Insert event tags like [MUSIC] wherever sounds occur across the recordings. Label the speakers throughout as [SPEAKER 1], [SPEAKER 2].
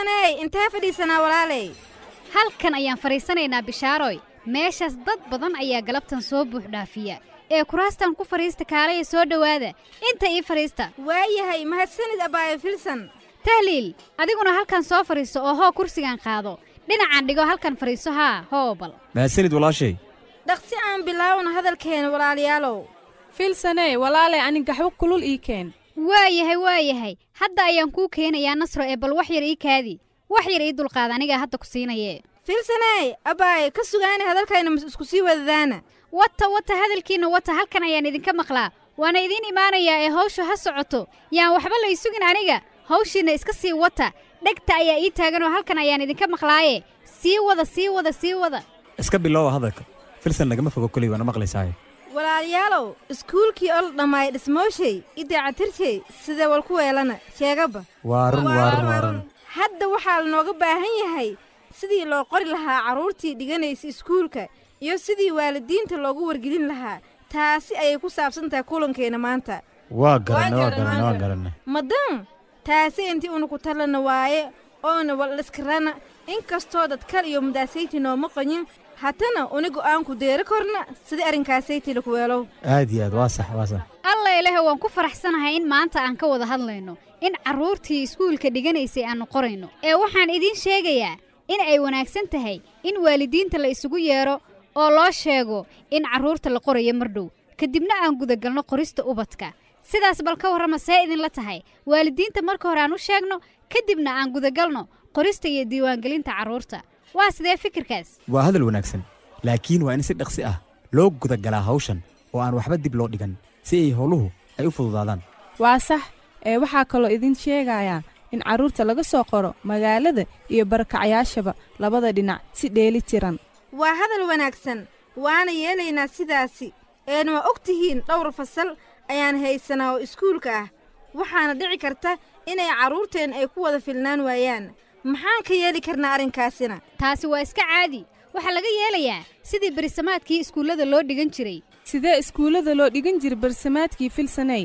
[SPEAKER 1] halkaney intee fadhiisanaa walaalay halkan ayaan fadhiisanaynaa bishaaroy meeshaas dad badan ayaa galabtan soo buux dhaafiya ee kuraastan ku fadhiista kaalaya soo dhowaada inta ii fadhiista waayahay mahadsanid abaayo filsan tahliil adiguna halkan soo fadhiiso oo hoo kursigan qaado dhinacaan dhigo halkan fadhiiso haa hoobal
[SPEAKER 2] mahadsanid walaashay
[SPEAKER 1] dhaqsi aan bilaawna hadalkeena walaalayaalow filsane walaalay anin kulul ii keen waayahay waayahay hadda ayaan kuu keenayaa nasro ee bal wax yar ii kaadi wax yar ii dulqaad anigaa hadda ku siinayee fiilsanay abbaay ka sugaana hadalkayna isku sii wadadaana wata wata hadalkiinna wata halkan ayaan idinka maqlaa waana idiin imaanayaa ee hawshu ha socoto yaan waxba lay sugin aniga hawshiinna iska sii wata dhegta ayaa ii taaganoo halkan ayaan idinka maqlaaye sii wada sii wada sii wada
[SPEAKER 2] iska bilowa hadalka filsan nagama fogo koley waana maqlaysaaye
[SPEAKER 1] walaalayaalow
[SPEAKER 3] iskuulkii ol dhammaay dhismooshay idaacatirshey sidee wal ku weelana sheegaba hadda waxaa lanooga baahan yahay sidii loo qori lahaa carruurtii dhiganaysa iskuulka iyo sidii waalidiinta loogu wargelin lahaa taasi ayay ku saabsantahay kulankeenna maanta madan taasi intii una ku tallana waaye oona waldhiskarana in kastoo dadkal iyo mudaasayti nooma
[SPEAKER 1] qanyin hatana anigu aan ku deeri korna sida arrinkaasay tili kuweelow
[SPEAKER 2] aad iyo aad waa sax waa sax
[SPEAKER 1] allah ilaah waan ku faraxsanahay in maanta aan ka wada hadlayno in carruurtii iskuulka dhiganaysay aannu qorayno ee waxaan idiin sheegayaa in ay wanaagsan tahay in waalidiinta la isugu yeedho oo loo sheego in carruurta la qorayo mardhow kadibna aan gudagalno qorista ubadka sidaas bal ka warrama see idinla tahay waalidiinta marka hore aan u sheegno kadibna aan gudagalno qorista iyo diiwaangelinta carruurta waa sidee fikirkaas
[SPEAKER 2] waa hadal wanaagsan laakiin waa in si dhaqsi ah loo gudagalaa hawshan oo aan waxba dib loo dhigan si ay howluhu ay u fududaadaan
[SPEAKER 4] waa sax ee waxaa kaloo idin sheegayaa in carruurta laga soo qoro magaalada iyo barakacyaashaba labada dhinac si dheeli tiran
[SPEAKER 3] waa hadal wanaagsan waana yeelaynaa sidaasi een waa og tihiin dhowr fasal ayaan haysanaa oo iskuulka ah waxaana dhici karta inay carruurteen ay ku wada filnaan waayaan maxaan ka yeeli karnaa arrinkaasina taasi waa iska caadi
[SPEAKER 4] waxaa laga yeelayaa sidii berisamaadkii iskuullada loo dhigan jiray sidee iskuullada loo dhigan jiray barisamaadkii filsaney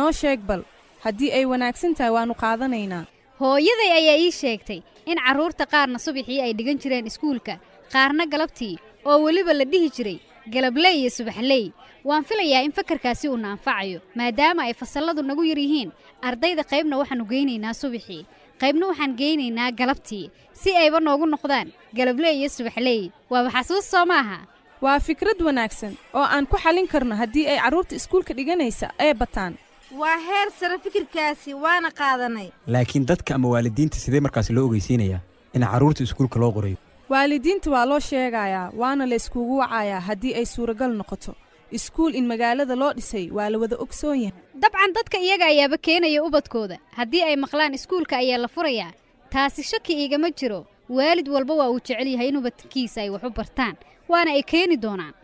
[SPEAKER 4] noo sheeg bal haddii ay wanaagsan tahay waannu qaadanaynaa
[SPEAKER 1] hooyaday ayaa ii sheegtay in carruurta qaarna subaxii ay dhigan jireen iskuulka qaarna galabtii oo weliba la dhihi jiray galabley iyo subaxley waan filayaa in fakarkaasi uuna anfacayo maadaama ay fasalladu nagu yar yihiin ardayda qaybna waxaannu geynaynaa subaxii qaybna waxaan geynaynaa galabtii si ayba noogu noqdaan galabley iyo subaxley
[SPEAKER 4] waaba xasuus soo maaha waa fikrad wanaagsan oo aan ku xalin karno haddii ay carruurta iskuulka dhiganaysa ee bataan waa heer sare
[SPEAKER 3] fikirkaasi waana qaadanay
[SPEAKER 2] laakiin dadka ama waalidiinta sidee markaasi loo ogeysiinayaa in carruurta iskuulka loo qorayo
[SPEAKER 4] waalidiinta waa loo sheegayaa waana layskuugu wacayaa haddii ay suuragal noqoto iskuul in magaalada loo dhisay waa la wada ogsoon yahay dabcan dadka iyaga ayaaba keenaya ubadkooda haddii ay maqlaan iskuulka
[SPEAKER 1] ayaa la furayaa taasi shaki iigama jiro waalid walba waa uu jecel yahay in ubadkiisa ay wax u bartaan waana ay keeni doonaan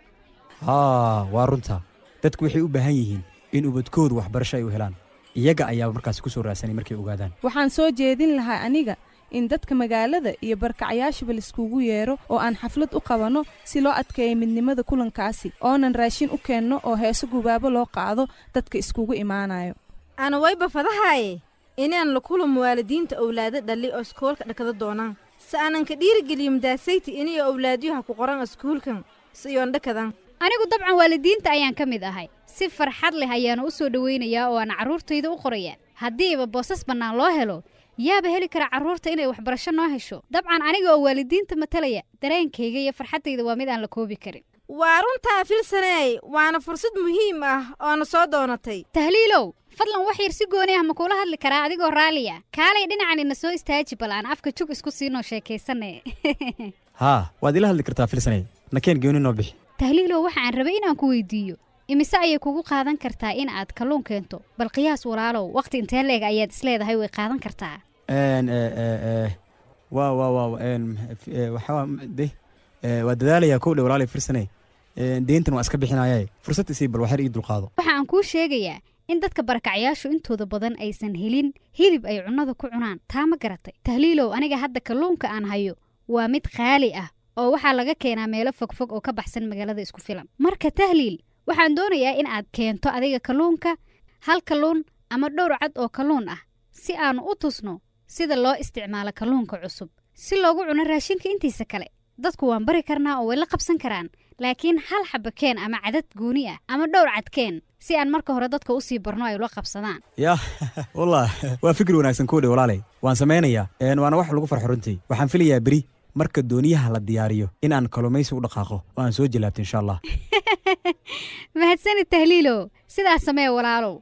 [SPEAKER 2] haa waa runta dadku waxay u baahan yihiin in ubadkoodu waxbarasho ay u helaan iyaga ayaaba markaasi ku soo raasanay markay ogaadaan
[SPEAKER 4] waxaan soo jeedin lahaa aniga in dadka magaalada iyo barkacyaashaba laiskugu yeero oo aan xaflad u qabanno si loo adkeeyo midnimada kulankaasi oonan raashin u keenno oo heeso gubaabo loo qaado dadka iskugu imaanaayo
[SPEAKER 3] ana wayba fadahaaye
[SPEAKER 4] inaan la kulamo
[SPEAKER 3] waalidiinta owlaada dhalli oo iskuolka dhakada doonaan si aanan ka dhiirigeliyo madaasayta iniyo owlaadyaha
[SPEAKER 1] ku qoran iskuulkan si iyoon dhakadan anigu dabcan waalidiinta ayaan ka mid ahay si farxad leh ayaanu u soo dhowaynayaa oo aan carruurtayda u qorayaa haddiiba boosas bannaan loo helo yaaba heli kara carruurta inay waxbarasho noo hesho dabcan aniga oo waalidiinta matalaya dareenkayga iyo farxaddayda waa mid aan la koobi karin waa runtaa filsaney waana fursad muhiim ah oo na soo doonatay tahliilow fadlan wax yar si gooni ah ma kuula hadli karaa adigoo raalliya kaalay dhinacan ina soo istaaji bal aan afka jug isku siinoo sheekaysane [LAUGHS]
[SPEAKER 2] haa waad ila hadli kartaa filsaney nakeen gooni noo bixi
[SPEAKER 1] tahliilow waxa aan rabay inaan ku weydiiyo imise ayay kugu qaadan kartaa in aad kalluun keento bal qiyaas walaalow waqti intee leeg ayaad isleedahay way qaadan kartaa
[SPEAKER 2] eh, eh, eh, waa dadaalayaa kowdhe walaali firsaney deyntan waa iska bixinaaya fursad isii bal waxyar ii dulqaado waxa
[SPEAKER 1] aan kuu sheegayaa in dadka barakacyaashu intooda badan aysan helin hilib ay cunnada ku cunaan taa ma garatay tahliilow aniga hadda kalluunka aan hayo waa mid qaali ah oo waxaa laga keenaa meelo fogfog oo ka baxsan magaalada isku filan marka tahliil waxaan doonayaa in aad keento adiga kalluunka hal kalluun ama dhowr cad oo kalluun ah si aannu u tusno sida loo isticmaalo kalluunka cusub si loogu cuno raashinka intiisa kale dadku waan bari karnaa oo way la qabsan karaan laakiin hal xabakeen ama cadad gooni ah ama dhowr cadkeen si aan marka hore dadka u sii barno ay ula qabsadaan
[SPEAKER 2] yah wallah waa fikir wanaagsan koodhe walaalay waan samaynayaa waana wax lagu farxo runtii waxaan filayaa beri marka dooniyaha la diyaariyo in aan kalluumaysi u dhaqaaqo oo aan soo jilaabto insha allah
[SPEAKER 1] mahadsani tahliilow
[SPEAKER 5] sidaas samee walaalow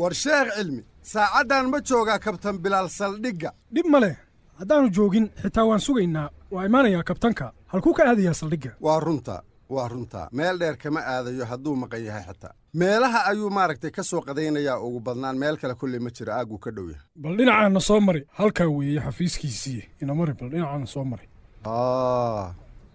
[SPEAKER 5] war sheekh cilmi saacaddan ma joogaa kabtan bilaal saldhigga dhib ma leh haddaannu joogin xitaa waan sugaynaa
[SPEAKER 6] waa imaanayaa kabtanka
[SPEAKER 5] halkuu ka aadayaa saldhigga waa runta waa runtaa meel dheer kama aadayo hadduu maqan yahay xataa meelaha ayuu maaragtay ka soo qadaynayaa ugu badnaan meel kale kolley ma jiro aaguu ka dhow yahay bal
[SPEAKER 6] dhinacaana soo mari halkaa weeye xafiiskiisii inamari bal dhinacaana soo mari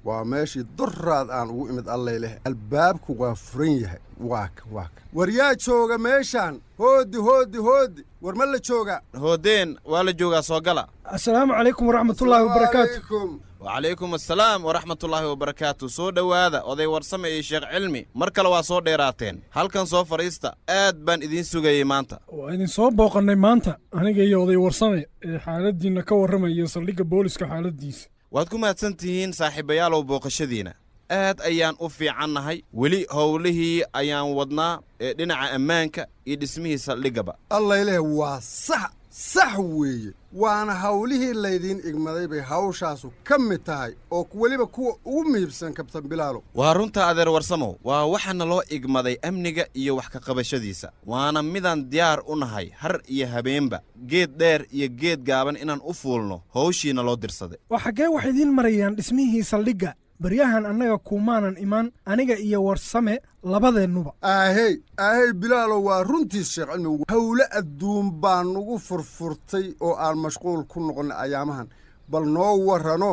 [SPEAKER 5] waa meeshii duraad aan ugu imid allay leh albaabku waa furan yahay waaka waaka war yaa jooga meeshaan hoodi hoodi hoodi war ma la jooga hoodeen
[SPEAKER 7] waa la joogaa soo gala
[SPEAKER 5] assalaamu calaykum waraxmatullaahi wabarakaatu
[SPEAKER 7] wacalaykum assalaam waraxmatullaahi wabarakaatu soo dhowaada oday warsame iyo sheekh cilmi mar kale waa soo dheeraateen halkan soo fadhiista aad baan idiin sugayey maanta
[SPEAKER 6] waa idin soo booqannay maanta aniga iyo oday warsame ee xaaladdiinna ka warramaya saldhigga booliska xaaladdiisa
[SPEAKER 7] waad ku mahadsan tihiin saaxiibayaalow booqashadiina aad ayaan u fiicannahay weli howlihii ayaan wadnaa ee dhinaca ammaanka iyo dhismihii saldhiggaba
[SPEAKER 5] allayleh waa sax sax weeye waana howlihii laydiin igmaday bay hawshaasu ka mid tahay oo weliba kuwa ugu muhiibsan kabtan bilaalo
[SPEAKER 7] waa runta adeer warsamow waa waxaana loo igmaday amniga iyo wax ka qabashadiisa waana midaan diyaar u nahay har iyo habeenba geed dheer iyo geed gaaban inaan u fuulno howshiina loo dirsaday
[SPEAKER 6] oo xaggee wax idiin marayaan dhismihii saldhigga baryahan annaga kumaanan iman aniga iyo warsame labadeennuba aahey
[SPEAKER 5] aahey bilaalow waa runtii sheekh cilmigu howle adduun baa nugu furfurtay oo aan mashquul ku noqonay ayaamahan bal noo warano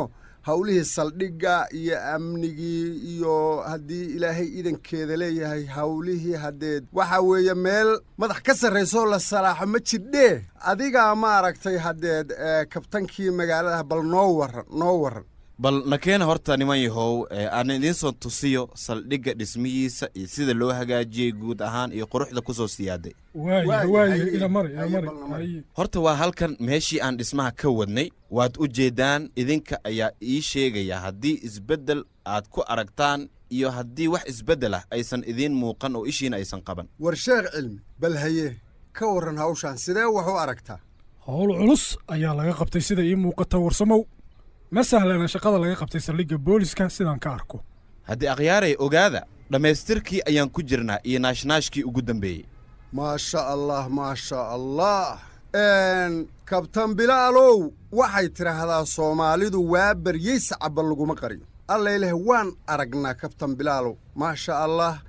[SPEAKER 5] howlihii saldhigga iyo amnigii iyo haddii ilaahay idankeeda leeyahay howlihii haddeed waxa weeye meel madax ka sarraysoo la salaaxo ma jirdhee adigaa maaragtay haddeed eh, kabtankii magaaladaha bal noo waran noo warran
[SPEAKER 7] bal nakeena horta niman yahow eh, aana idiin soo tusiyo saldhigga dhismihiisa iyo sida loo hagaajiyey guud ahaan iyo quruxda kusoo siyaaday horta waa halkan meeshii aan dhismaha ka wadnay waad u jeedaan idinka ayaa ii sheegaya haddii isbeddel aad ku aragtaan iyo haddii wax isbeddel ah aysan idiin muuqan oo ishiina aysan
[SPEAKER 5] qaban war sheekh cilmi bal haye ka waran hawshaan sidee wax u aragtaa howl
[SPEAKER 6] culus ayaa laga qabtay sida ii muuqata warsamow ma sahlana shaqada laga qabtay saldhigga
[SPEAKER 5] booliska sidaan ka arko
[SPEAKER 7] haddii akhyaaray ogaada dhammaystirkii ayaan ku jirnaa iyo naashnaashkii ugu dambeeyey
[SPEAKER 5] maasha allah maasha allah kabtan bilaalow waxay tidhaahdaa soomaalidu waa baryey sacaba laguma qariyo allayleh waan aragnaa kabtan bilaalow maasha allah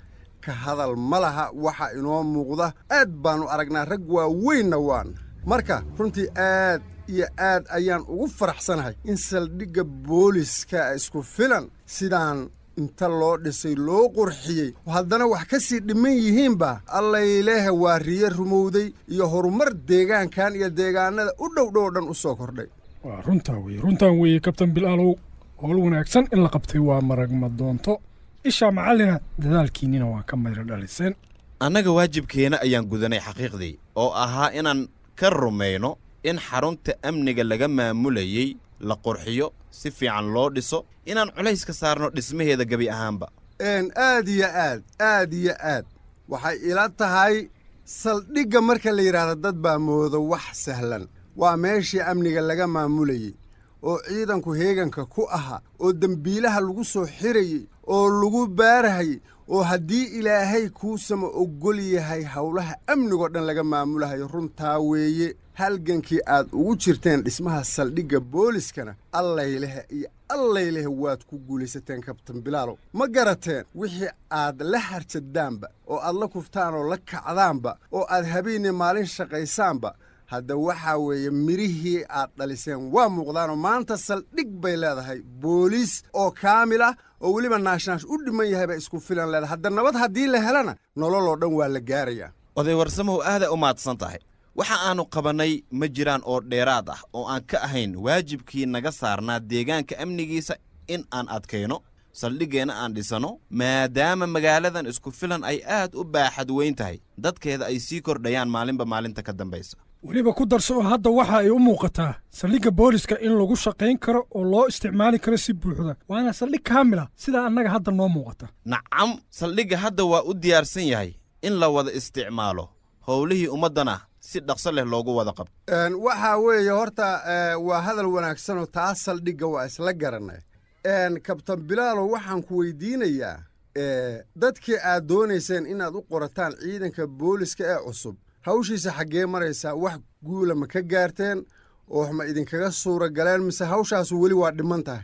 [SPEAKER 5] ka hadal ma laha waxa inoo muuqda aad baannu aragnaa rag waaweynna waana marka runtii aad iyo aad ayaan ugu faraxsanahay in saldhigga booliska isku filan sidaan inta loo dhisay loo qurxiyey haddana wax ka sii dhiman yihiinba allaylehe waa riyo rumowday iyo horumar deegaankan iyo deegaanada u dhowdhow dhan u soo kordhay waa
[SPEAKER 6] runtaa weeye runtaan weeye kabtan bilaalow howl wanaagsan in la qabtay waa maragma doonto ishaa macallina dadaalkiinnina waa ka mayra dhaliseen
[SPEAKER 7] annaga waajibkeena ayaan gudanay xaqiiqdii oo ahaa inaan ka rumayno in xarunta amniga laga maamulayey la qurxiyo si fiican loo dhiso inaan culayska saarno dhismaheeda gebi ahaanba
[SPEAKER 5] aad iyo aad aad iyo aad waxay ila tahay saldhigga marka la yidhaahda dad baa moodo wax sahlan waa meeshii amniga laga maamulayey oo ciidanku heeganka ku ahaa oo dembiilaha lagu soo xirayey oo lagu baarahayey oo haddii ilaahay kuusama ogol yahay howlaha amnigoo dhan laga maamulahayo runtaa weeye halgankii aad ugu jirteen dhismaha saldhigga booliskana allaylehe iyo allayleh waad ku guulaysateen kabtan bilaalow ma garateen wixii aad la harjaddaanba oo aad la kuftaan oo la kacdaanba oo aad habeenii maalin shaqaysaanba hadda waxaa weeye midhihii aad dhaliseen waa muuqdaanoo maanta saldhig bay leedahay booliis oo kaamil ah oo weliba naashnaash u dhiman yahayba isku filan leeda hadda nabad haddii la helana nololoo dhan waa la gaarayaa
[SPEAKER 7] oday warsamow aada u maadsan tahay waxa aannu qabannay ma jiraan oo dheeraad ah oo aan ka ahayn waajibkii naga saarnaa deegaanka amnigiisa in aan adkayno saldhiggeenna aan dhisanno maadaama magaaladan isku filan ay aad u baaxad weyn tahay dadkeeda ay sii kordhayaan maalinba maalinta ka dambaysa
[SPEAKER 6] weliba ku darso oo hadda waxa ay u muuqataa saldhigga booliska in lagu shaqayn karo oo loo isticmaali karo si buuxda waana saldhig kaamila sidaa annaga hadda noo muuqata
[SPEAKER 7] nacam saldhigga hadda waa u diyaarsan yahay in la wada isticmaalo howlihii ummaddana si dhaqso leh loogu wada qabto
[SPEAKER 5] waxaa weeye horta waa hadal wanaagsanoo taa saldhigga waa isla garanay kabtan bilaalow waxaan ku weydiinayaa dadkii aad doonayseen inaad u qorataan ciidanka booliska ee cusub hawshiisa xaggee maraysaa wax guula ma ka gaarteen oo wax ma idinkaga suura galeen mise hawshaasu weli waa dhiman tahay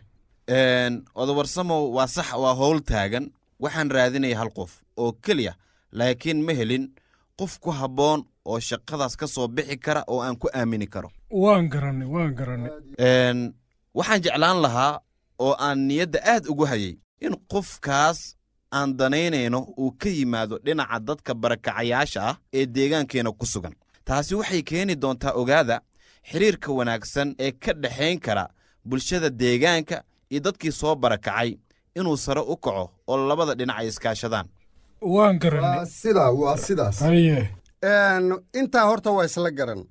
[SPEAKER 7] odawarsamow waa sax waa howl taagan waxaan raadinaya hal qof oo keliya laakiin ma helin qof ku habboon oo shaqadaas ka soo bixi kara oo aan ku aamini karo
[SPEAKER 6] waan garanay waan garanay
[SPEAKER 7] waxaan jeclaan lahaa oo aan niyadda aad ugu hayay in qofkaas aan danaynayno uu ka yimaado dhinaca dadka barakacayaasha ah ee deegaankeena ku sugan taasi waxay keeni doontaa ogaada xiriirka wanaagsan ee ka dhexayn kara bulshada deegaanka iyo dadkii soo barakacay inuu sare u kaco oo labada dhinac ay iskaashadaan
[SPEAKER 5] waan garannay waa sidaas intaa horta waa isla garan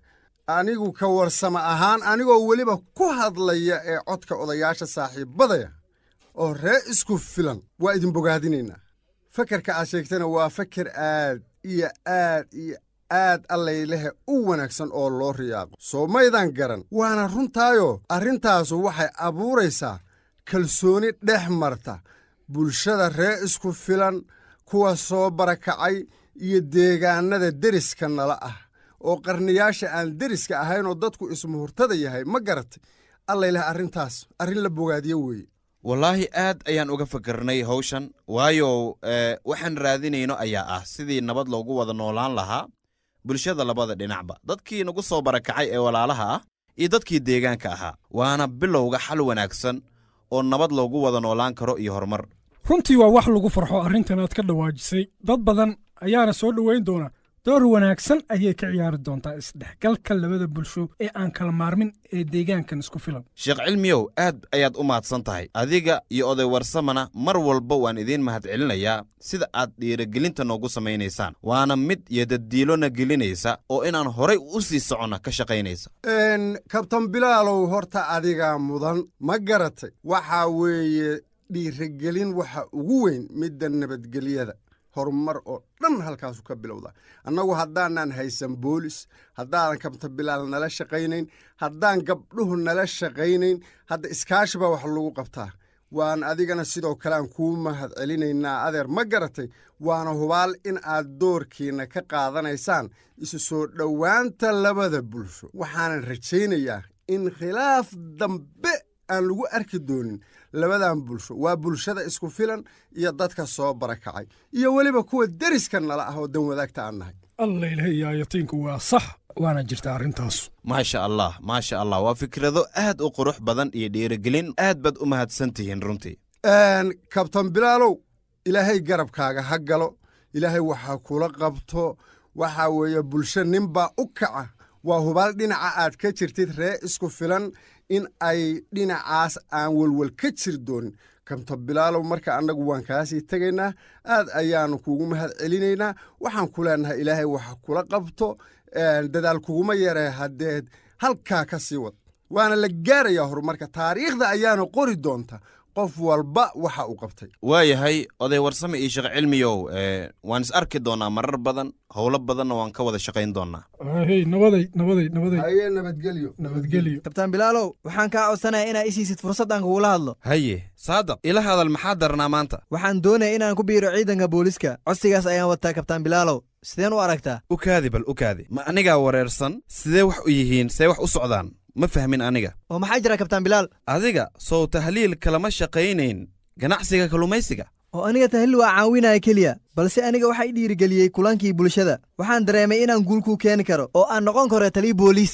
[SPEAKER 5] anigu ka warsama ahaan anigoo weliba ku hadlaya ee codka odayaasha saaxiibadaya oo ree isku filan waa idin bogaadinaynaa fakarka aad sheegtana waa fakar aad iyo aad iyo aad allaylehe u wanaagsan oo loo riyaaqo soo maydaan garan waana runtaayo arrintaasu waxay abuuraysaa kalsooni dhex marta bulshada ree isku filan kuwa soo barakacay iyo deegaannada deriska nala ah oo qarniyaasha aan deriska ahayn oo dadku ismuhurtada yahay ma garatay allayleh arrintaas arrin la bogaadiyo weeye
[SPEAKER 7] wallaahi aad ayaan uga fakarnay howshan waayo eh, waxaan raadinayno ayaa ah sidii nabad loogu wada noolaan lahaa bulshada labada dhinacba dadkii nagu soo barakacay ee walaalaha ah iyo dadkii deegaanka ahaa waana bilowga xal wanaagsan oo nabad loogu wada noolaan karo iyo horumar
[SPEAKER 6] runtii waa wax lagu farxo arrintan aad ka dhawaajisay dad badan ayaana soo dhowayn doona door wanaagsan ayay ka ciyaari doontaa isdhexgalka labada bulsho ee aan kala maarmin ee deegaankan isku filan
[SPEAKER 7] sheekh cilmiyow aad ayaad u mahadsan tahay adiga iyo oday warsamana mar walba waan idiin mahadcelinayaa sida aad dhiiragelinta noogu samaynaysaan waana mid iyo gelinaysa oo inaan horay u sii soconna ka shaqaynaysa
[SPEAKER 5] kabtan bilaalow horta adigaa mudan ma garatay waxaa weeye dhiiragelin waxa ugu weyn midda nabadgelyada horumar oo dhan halkaasu ka bilowda annagu haddaanan haysan boolis haddaanan kabtabilaal nala shaqaynayn haddaan gabdhuhu nala shaqaynayn hadda iskaashi wax lagu qabtaa waan adigana sidoo kale aan kuu mahad celinaynaa adeer ma garatay waana hubaal in aad doorkiina ka qaadanaysaan isu soo dhowaanta labada bulsho waxaanan rajaynayaa in khilaaf dambe aan lagu arki doonin labadan bulsho waa bulshada isku filan iyo dadka soo barakacay iyo weliba kuwa deriska nala ah oo dan wadaagta aan nahay
[SPEAKER 6] alla ilahyaa yatiinku waa sax waana jirta arrintaas
[SPEAKER 7] maasha allah maasha allah waa fikrado aad u qurux badan iyo dhiirigelin aad baad u mahadsan tihiin runtii
[SPEAKER 5] kabtan bilaalow ilaahay garabkaaga ha galo ilaahay waxaa kula qabto waxaa weeye bulsho nin baa u kaca waa hubaal dhinaca aad ka jirtid ree isku filan in ay dhinacaas aan welwel ka jiri doonin kamto bilaalow marka annagu waan kaasii tegaynaa aad ayaanu kuugu mahad celinaynaa waxaan ku leenahay ilaahay wax kula qabto dadaal kuguma yaree haddeed halkaa ka sii wad waana la gaarayaa horumarka taariikhda ayaana qori doonta qof walba waxa uu qabtay
[SPEAKER 7] waayahay oday warsame iyo sheekh cilmiyow waan is arki doonaa marar badan howlo badanna waan ka wada shaqayn doonaa
[SPEAKER 2] nabadgelyotabtaan bilaalow waxaan kaa codsanaya inaa isiisid fursad aan kugula hadlo
[SPEAKER 7] haye saadaq ila hadal maxaa darnaa maanta waxaan doonaya inaan ku biiro ciidanka booliiska codsigaas ayaan
[SPEAKER 2] wataa kabtaan bilaalow
[SPEAKER 7] sideen u aragtaa u kaadi bal ukaadi ma anigaa wareersan sidee wax u yihiin see wax u socdaan ma fahmin aniga oo maxaa jira kabtaan bilaal adiga sow tahliil kalama shaqaynayn ganacsiga kalluumaysiga
[SPEAKER 2] oo aniga tahliil waa caawinaya keliya balse aniga waxay dhiirigeliyey kulankii bulshada waxaan dareemay inaan guulkuu keeni karo oo aan noqon karo taliya booliis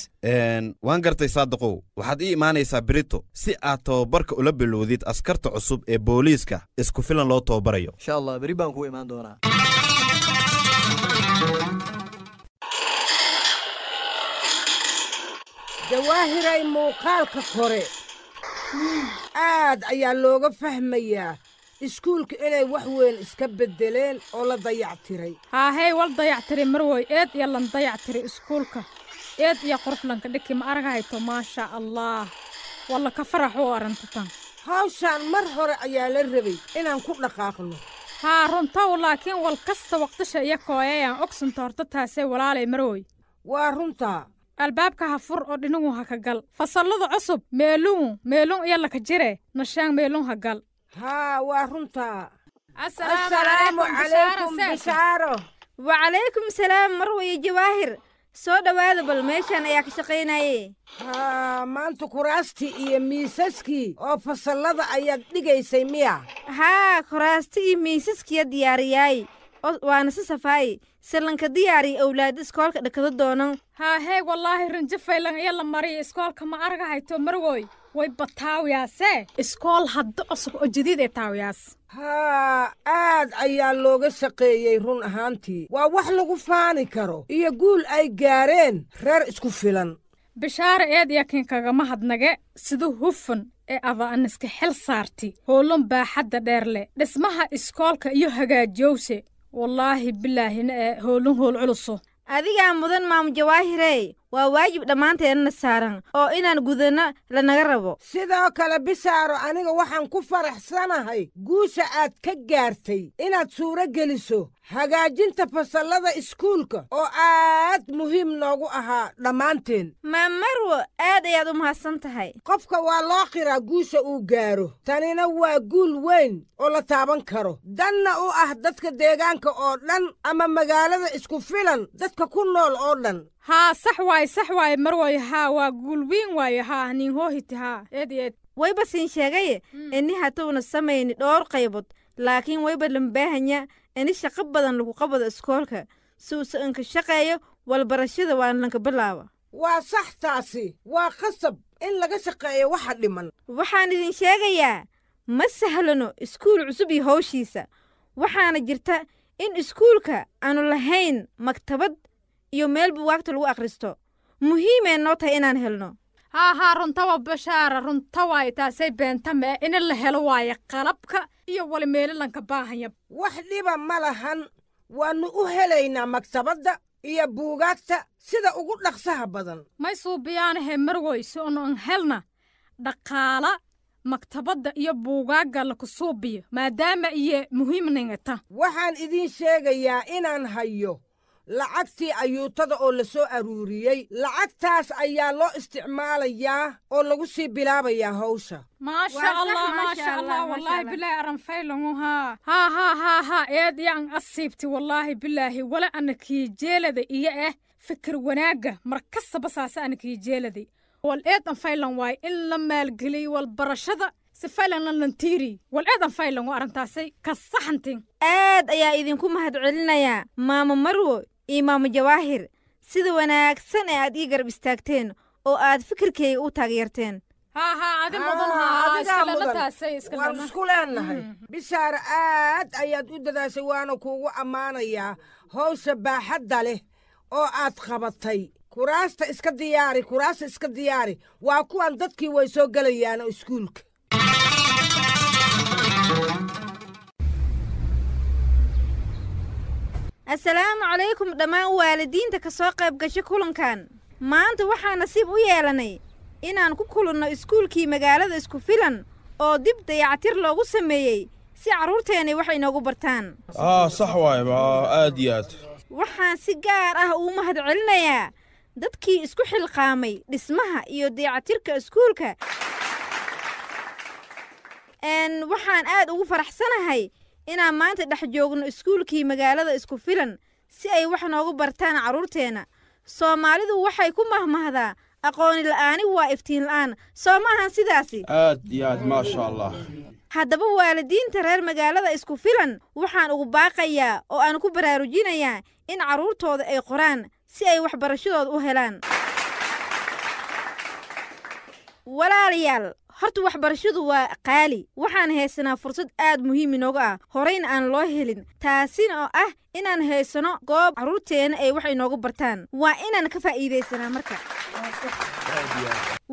[SPEAKER 7] waan gartay saadiqow waxaad ii imaanaysaa berito si aad tababarka ula bilowdid askarta cusub ee booliiska isku filan loo tababarayo
[SPEAKER 2] insha allah beri baan kuu imaan doonaa
[SPEAKER 8] jawaahiray muuqaalka kore aad ayaa looga fahmayaa
[SPEAKER 9] iskuulka inay wax weyn iska beddeleen oo la dayactiray haahay wal dayactiray marwoy eed iyo lan dayactiray iskuulka eed iyo qorflanka dhiki ma aragahayto maasha allaah walla ka farax oo arantatan hawshaan mar hore ayaa la rabay inaan ku dhaqaaqno haa runtow laakiin wal kasta waqdisha iyo kooyayaan ogsunta horta taasee walaalay marwoy waa runtaa albaabka ha fur oo dhinagu ha ka gal fasalladu cusub meelungu meelun iyo laka jire nashaan meelun ha gal
[SPEAKER 3] haa waa runtaa
[SPEAKER 9] asalaamu calaykum bishaaro
[SPEAKER 3] wacalaykum salaam marwaya jawaahir soo dhowaada bal meeshaan ayaa ka shaqaynaye
[SPEAKER 8] haa maanta kuraastii iyo miisaskii oo fasallada ayaad dhigaysay miya
[SPEAKER 3] haa kuraasti iyo miisaskiya diyaariyaay waana si safaayi salanka diyaari owlaad iskoolka dhakada doonan
[SPEAKER 9] haaheeg wallaahi ranjafaylan iyo la mariya iskoolka ma argahayto marwoy way bataawiyaase iskool hadda cusub oo jadiid ee taawiyaas
[SPEAKER 8] haa aad ayaa looga shaqeeyey run ahaantii waa wax
[SPEAKER 9] lagu faani karo iyo guul ay gaareen reer
[SPEAKER 8] isku filan
[SPEAKER 9] bishaare eed yakin kagama hadnage sida hufan ee adaaniska xel saarti howlan baaxadda dheer leh dhismaha iskoolka iyo hagaajowse wallaahi bilaahina ee
[SPEAKER 3] hoolun hool culuso adigaa mudan maamu jawaahirey waa waajib dhammaanteenna saaran oo inaan gudanno lanaga rabo sidoo kale bisaaro aniga waxaan ku faraxsanahay
[SPEAKER 8] guusha aad ka gaartay inaad suuro geliso hagaajinta fasallada iskuulka oo aad muhiim noogu ahaa dhammaanteen maa marwo aad ayaad u mahadsan tahay qofka waa loo qiraa guusha uu gaaro tanina waa guul weyn oo la taaban karo danna u ah dadka deegaanka oo dhan ama magaalada
[SPEAKER 9] isku filan dadka ku nool oo dhan haa sax waaye sax waaye mar waaye haa waa guul wiin waaye haa nin hoohiti haa eed eed wayba siin sheegaye hmm. ini hatowna samayni
[SPEAKER 3] dhowr qaybood laakiin wayba lambaahanya ini shaqo badan lagu qabado iskoolka si uu so'onka shaqeeyo walbarashada waana lanka bilaaba waa sax taasi waa qasab in laga shaqeeyo waxa dhiman waxaan idin sheegayaa ma sahlano iskuul cusub iyo hawshiisa waxaana jirta in iskuulka aanu lahayn maktabad iyo meel waagta lagu akhristo muhiimay noo tahay inaan helno
[SPEAKER 9] haa haa runtawa bashaara runta waay taasay beentame ina la helo waaye qalabka iyo wali meelilanka baahanya wax dhiba ma lahan waannu u helaynaa maktabadda iyo buugaagta sida ugu dhaqsaha badan may suubiyaanahe marweyse onan helna dhaqaala maktabadda iyo buugaagga laku suubiyo maadaama iyo muhiimningata waxaan idiin sheegayaa inaan hayo
[SPEAKER 8] lacagtii ayuutada oo la soo aruuriyey lacagtaas ayaa loo isticmaalayaa oo lagu sii bilaabayaa hawsha
[SPEAKER 9] maasha allah maasha allah wallaahi bilaahi aranfaylanguhaa haa haa haa haa eed yaan asiibti wallaahi bilaahi wala ana jeelada iyo ah eh. fikir wanaagga mar kastaba saase ana kiijeeladay wal eed anfaylan waay in la maalgeliy wal barashada aad ayaa idinku mahad celinayaa
[SPEAKER 3] marwo imaam jawaahir sida wanaagsan ee aad ii garab istaagteen oo aad fikirkeyga u taageerteen
[SPEAKER 8] waan isku leenahay mm. bishaar aad ayaad u dadaashay waana kuugu ammaanayaa howsha baaxadda leh oo aad qabatay kuraasta iska diyaari kuraasta iska diyaari waa kuwan dadkii way soo gelayaan iskuulka
[SPEAKER 3] assalaamu calaykum dhammaan waalidiinta ka soo qayb gasha kulankan maanta waxaa nasiib u yeelanay inaan ku kulanno iskuulkii magaalada isku filan oo dib dayactir loogu sameeyey si carruurteennay wax inoogu bartaan
[SPEAKER 6] aa ah, sax waayba aad iyo aad
[SPEAKER 3] waxaan si gaar ah uu mahad celinayaa dadkii isku xilqaamay dhismaha iyo dayactirka iskuulka n waxaan aad ugu faraxsanahay inaan maanta dhex joogno iskuulkii magaalada isku filan si ay wax noogu bartaan carruurteenna soomaalidu waxay ku mahmahdaa aqooni la'aani waa iftiin la'aan soo maahan sidaasi
[SPEAKER 7] aad iyo aad maasha allah
[SPEAKER 3] haddaba waalidiinta reer magaalada isku filan waxaan ugu baaqayaa oo aan ku baraarujinayaa in carruurtooda ay qoraan si ay waxbarashadooda u helaan walaalayaal horta waxbarashadu waa qaali waxaan haysanaa fursad aad muhiim inoogu ah horeyna aan loo helin taasina oo ah inaan haysano goob carruurteena ay wax inoogu bartaan waa inaan ka faa'iidaysanaa marka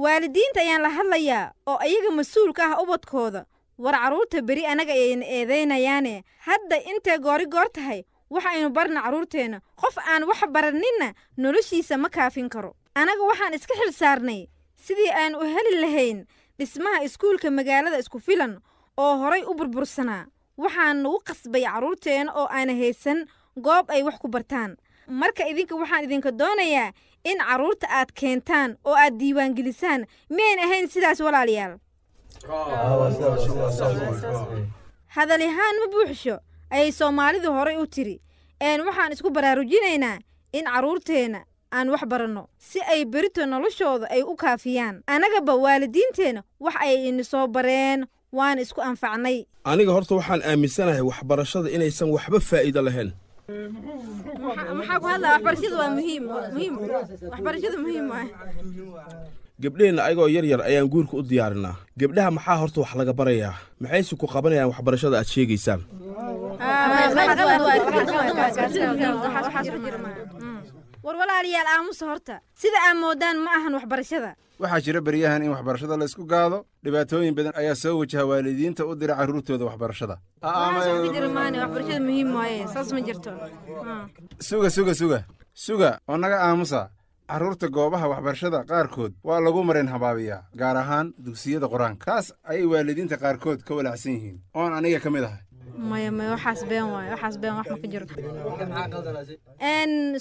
[SPEAKER 3] waalidiinta ayaan la hadlayaa oo ayaga mas-uul ka ah ubadkooda war carruurta beri annaga ayayna eedaynayaane hadda intay goori goor tahay wax aynu barna carruurteenna qof aan wax baraninna noloshiisa ma kaafin karo annaga waxaan iska xil saarnay sidii aan u heli lahayn dhismaha iskuulka magaalada isku filan oo horay u burbursanaa waxaan nagu qasbay carruurteena oo aana haysan goob ay wax ku bartaan marka idinka waxaan idinka doonayaa in carruurta aad keentaan oo aad diiwaangelisaan miyayn ahayn sidaas walaalayaal hadalyahaan ma buuxsho ayay soomaalidu horay u tiri een waxaan isku baraarujinaynaa in carruurteena aan wax baranno si ay berito noloshooda ay u kaafiyaan annagaba waalidiinteenna wax ay ini soo bareen waan isku anfacnay
[SPEAKER 7] aniga horta waxaan aaminsanahay waxbarashada inaysan waxba faa'iido lahayn ah. gabdheenna ayagoo yar yar ayaan guurka u diyaarinaa gabdhaha maxaa horta wax laga barayaa maxayse ku qabanayaan waxbarashada aad sheegaysaan
[SPEAKER 3] war walaalayaal aamusa horta sida aad moodaan ma ahan waxbarashada
[SPEAKER 5] waxaa jira baryahan in waxbarashada la isku gaado dhibaatooyin badan ayaa soo wajaha waalidiinta u dira carruurtooda waxbarashada suga suga suga suga oo naga aamusa caruurta goobaha waxbarashada qaarkood waa lagu marin habaabiyaa gaar ahaan dugsiyada qur aan kaas ayay waalidiinta qaarkood ka walaacsan yihiin oon aniga ka mid ahay
[SPEAKER 3] maya maya waxaas been waay waxaas been wax ma ka jiro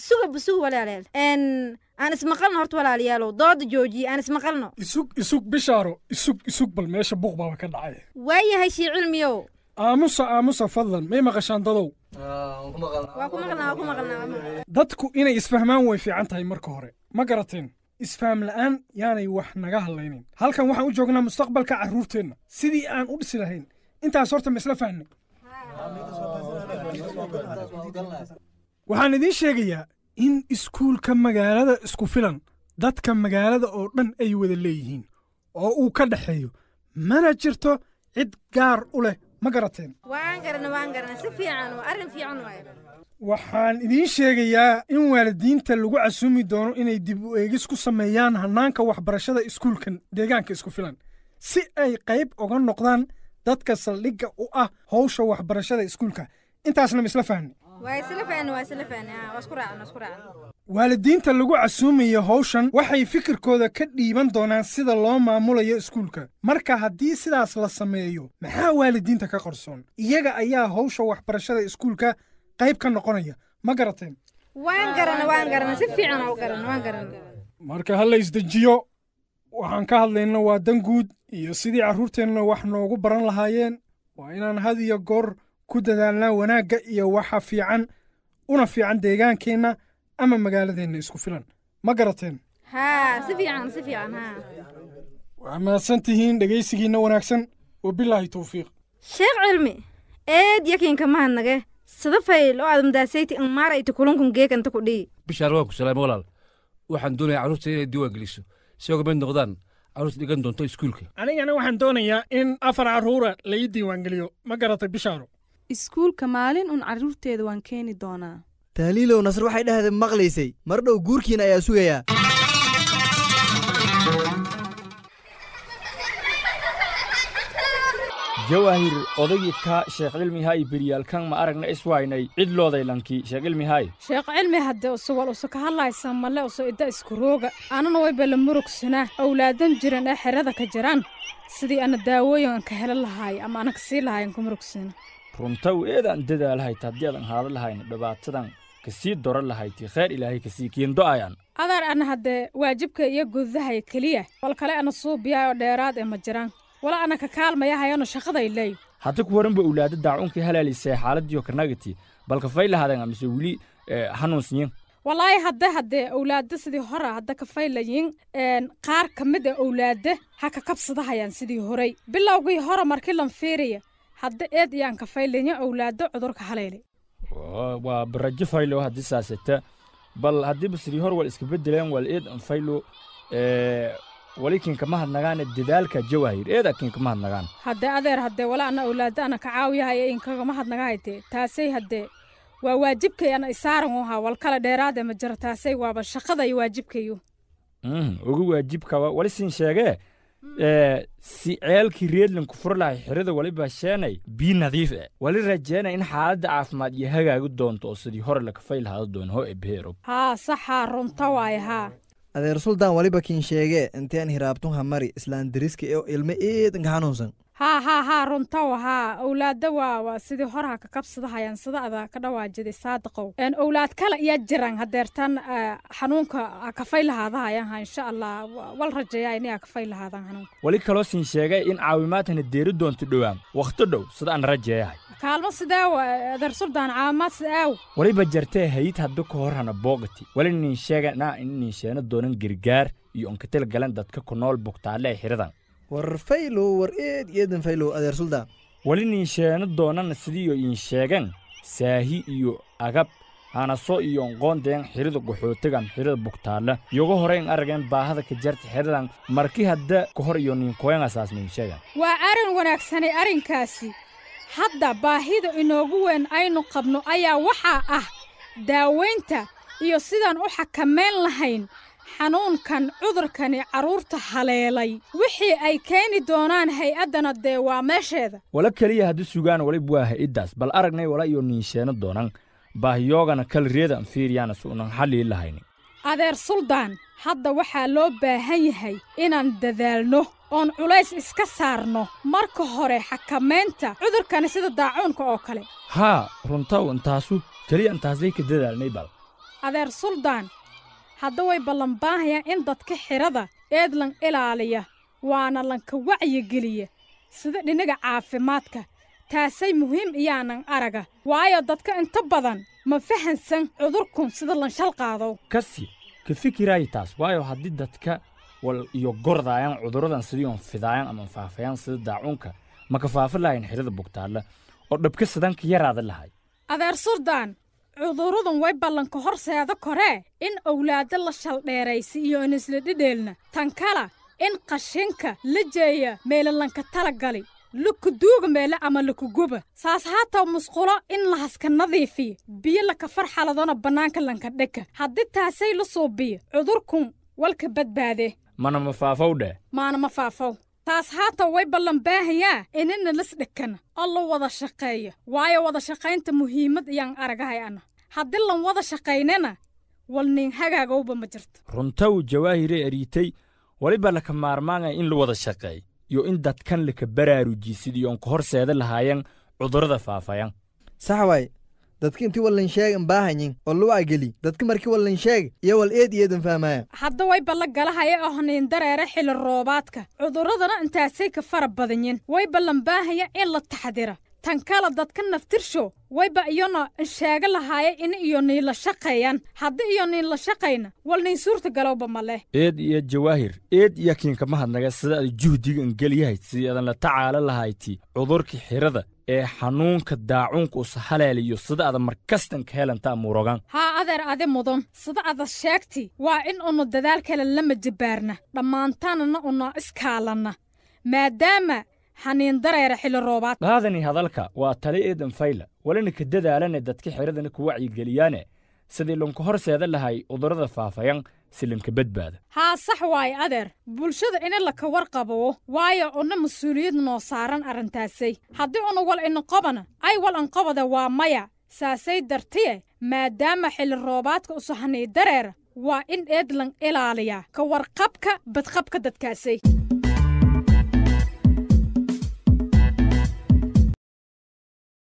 [SPEAKER 3] sugab sug walaalayaal aan ismaqalno horta walaaliyaalow dooda joojiye aan ismaqalno
[SPEAKER 6] isug isug bishaaro isug isug bal meesha buuq baaba ka dhacay
[SPEAKER 3] waayahay shii cilmiyow
[SPEAKER 6] aamusa aamusa fadlan may maqashaan dadow dadku inay isfahmaan way fiican tahay marka hore ma garateen isfahm la'aan yaanay wax naga hadlaynin halkan waxaan u joognaa mustaqbalka carruurteenna sidii aan u dhisi lahayn intaas horta maisla isla fahnay waxaan idiin sheegayaa in iskuulka magaalada isku filan dadka magaalada oo dhan ay wada leeyihiin oo uu ka dhexeeyo mana jirto cid gaar u leh ma garateen waxaan idiin sheegayaa in waalidiinta lagu casuumi doono inay dib u eegis ku sameeyaan hannaanka waxbarashada iskuulkan deegaanka isku filan si ay qayb uga noqdaan dadka saldhigga u ah howsha waxbarashada iskuulka intaasna ma isla waalidiinta lagu casuumaya howshan waxay fikirkooda ka dhiiban doonaan sida loo maamulayo iskuulka marka haddii sidaas la sameeyo maxaa waalidiinta ka qorsoon iyaga ayaa howsha waxbarashada iskuulka qayb ka noqonaya ma garateen marka ha la isdejiyo waxaan ka hadlayna waa dan guud iyo sidii carruurteenna wax noogu baran lahaayeen waa inaan had iyo goor ku dadaalnaa wanaagga iyo waxa fiican una fiican deegaankeenna ama magaaladeenna isku filan ma garateen waa mahadsan tihiin dhegaysigiinna wanaagsan wabilaahi towfiiq sheekh
[SPEAKER 3] cilmi eed yakiinka mahadnage sadafayl oo aad mudaasayti anmaara ita kulunkun geeganta
[SPEAKER 6] kudhii
[SPEAKER 5] bishaar waa ku salaame walaal waxaan doonayaa carruurta inay diiwaan geliso si oga noqdaan carruurta doonta iskuulka
[SPEAKER 6] anigana waxaan doonayaa in afar carruura la diiwaangeliyo ma garatay bishaaro
[SPEAKER 4] iskuulka maalin un caruurteeda waan keeni doonaa
[SPEAKER 2] taaliilow nasr waxay dhahda maqlaysay mar dhow guurkiina ayaa sugayaa jawaahir odagii
[SPEAKER 10] ka sheekh cilmihay beryaalkan ma aragna iswaynay cid loodaylankii sheekh hay
[SPEAKER 9] sheekh cilmi haddee usuwal usu ka hadlaysa malle usu idda iskurooga anana wayba la murugsanaa awlaadan jiran ee xerada ka jiraan sidii ana daawooyin aan ka helan lahaay ama ana ka sii lahaayn ku
[SPEAKER 10] murugsana runtaw eedaan dadaalahayt haddii adan haada lahayn dhibaatadan ka sii dora lahaytii khayr ilaahay kasii kiindo ayaan
[SPEAKER 9] adaar ana haddee waajibka iyo gudahay keliya wal kale ana oo dheeraad ee eh ma jiraan wala anaka kaalmayahayano shaqadayleey
[SPEAKER 10] hata ku horanba owlaada daacuunkii halaalisay xaaladiyo karnagati balka fay lahaadeen amise weli eh, hanuunsiyin
[SPEAKER 9] walaahi hadde haddee owlaada sidii hora hadda kafaylayin qaar ka mid a owlaada ha ka kabsadahayaan sidii horay bilowgii hora markii lan fiiriya hadda eed iyaan kafaylayin owlaada cudurka haleyle
[SPEAKER 10] waa barajo faylo haddii saaseta bal haddii basrii hor wal iska bedeleen wal eed an faylo wali kinkamahadnagaane dadaalka jawaahir eeda hadnagaan
[SPEAKER 9] haddee adeer haddee wala anna owlaaddaana ka caawiyahaya inkagamahadnagahayte taasay haddee waa waajibkay ana isaaran u ahaa walkale dheeraade ma jiro taasay waaba shaqadayo waajibkayu
[SPEAKER 10] mm-hmm. ugu waajibkaba wali siin sheegee mm. si ceelkii reedlin ku fur lahay xirida waliba sheenay bii nadiif e wali rajeenay in xaaladda caafimaad iyo hagaagu doonto oo sidii hore lakafay lahaada doon ho
[SPEAKER 2] ebeero
[SPEAKER 9] haa saxaa runta waay haa
[SPEAKER 2] adeer suldaan waliba kiin sheege inteen hiraabtun mari islaan deriska e ilme eedan ka
[SPEAKER 9] haa haa haa runtow haa owlaada waawa sidii horha ka kabsadahayaan sida ada ka dhawaajiday saadiqow owlaad kale iyaa jiran hadeertan xanuunka kafay lahaadahayanha insha allah wal rajeeya inay kafay lahaadaan xanuunka
[SPEAKER 10] weli kaloo siin sheegay in caawimaadana deeri doonto dhowaan wakhti dhow sidaan rajeeyahay
[SPEAKER 9] kaalmo sidaawa adarsuldaan caamaad sidaaw
[SPEAKER 10] weliba jartee hayid haddu ka horhana boogati weli nin sheega in nin doonan gargaar iyo onkatil galan dadka ku nool bugtaale ee xiradan war faylow war eed ieedan faylow adeer suldaan weli nin doonan sidiiyo iin sheegan saahi iyo agab hanaso iyo onqoondeen xirida goxootigan xirida bugtaalla yoga horayn arageen baahada ka jarta xiridan marki hadda ka hor iyo ninkooyan asaas ninsheegan
[SPEAKER 9] waa arrin wanaagsanay arrinkaasi hadda baahida inoogu weyn aynu qabno ayaa waxaa ah daawaynta iyo sidaan u xakamayn lahayn xanuunkan cudurkani carruurta haleelay wixii ay keeni doonaan hay-addana dee waa meesheeda
[SPEAKER 10] wala keliya haddi sugaan walib waa ah hay-iddaas bal aragnay wala iyo niisheeno doonan baahiyoogana kalreedan fiiriyaan su'nan xalii lahaynin
[SPEAKER 9] adeer suldaan hadda waxaa loo baahan yahay inaan dadaalno oon culays iska saarno marka hore xakamaynta cudurkani sida daacuunka oo kale
[SPEAKER 10] haa runtow intaasu keliya intaasay ka dadaalnay bal
[SPEAKER 9] adeer suldaan hadda way ballanbaahayaan in dadka xidhada eedlan ilaaliya waana lanka wacyigeliya sida dhinaga caafimaadka taasay muhiim iyaanan araga waayo dadka inta badan ma fahansan cudurkun sida lanshal qaadow
[SPEAKER 10] kasi ka fikiraayi taas waayo haddii dadka wal iyo gordaayaan cuduradan sidiion fidaayaan ama faafayaan sida daacuunka ma ka faafi lahayn xirida bugtaalla oo dhabka sidanka yaraada lahay
[SPEAKER 9] adeer surdaan cudurradun way ballanka horseeda koree in owlaadda la shaldheeraysa iyo in isla dhidheelna tan kala in qashinka la jeeya meelalanka tala gali lakuduuga meele ama lakuguba saas haataw musqulo in lahaska nadiifiyo biyo laka farxaladona bannaanka lanka dheka haddii taasay la soo biyo cudurkun walka badbaade
[SPEAKER 10] mana mafaafow dheh
[SPEAKER 9] maana mafaafow taas haata way ballanbaahayaa inina oo la wada shaqeeyo waayo wada shaqaynta muhiimad iyaan aragahay ana haddii lan wada shaqaynana walniin hagaagowba ma jirto
[SPEAKER 10] runtow jawaahiray ariitay weliba laka maarmaanaya in la wada shaqeey iyo in dadkan laka baraarujiy sidiiyoon ka horseeda lahaayeen
[SPEAKER 2] cudurada faafayan sax dadki intii wallansheegan baahanyin oo luwaa geli dadki markii wallansheeg iyo wal eed iyeedan fahmaaya
[SPEAKER 9] hadda way ballangalahaya galahaya haniin dareere xilli roobaadka cudurradana intaasay ka fara badanyin way ballanbaahaya in la taxdira tan kale dadka naftirsho wayba iyona sheega lahaaya in iyo niin la shaqeeyaan haddii iyo niin la shaqayna wal suurta galowba ma leh
[SPEAKER 10] eed iyo jawaahir eed iyo kiinka mahadnaga sida ad juhdiga angeliyahayd sidii adan la tacaala lahaytii cudurkii xirada ee xanuunka daacuunkuusa haleeliyo sida ada ka helantaa muurogaan
[SPEAKER 9] haa adeer adi mudan sida ada sheegti waa in unu dadaal kale lama jabbaarna dhammaantaanana unna iskaalanna maadaama xaniin dareera xilli roobaad
[SPEAKER 10] qaadani hadalka waa tali eedan fayla welina ka dadaalane dadka xeradana ku wacyigeliyaane sidii lunka horseeda lahay cudurrada faafayan silimka badbaada
[SPEAKER 9] haa sax waaye adeer bulshada ina kawar warqabo waayo una mas-uuliyad noo saaran arrintaasay haddii una wal inaqobana ay wal anqobada waa maya saasay dartiye maadaama xilli roobaadka usahanay dareer waa in eedlan ilaaliya ka warqabka badqabka dadkaasay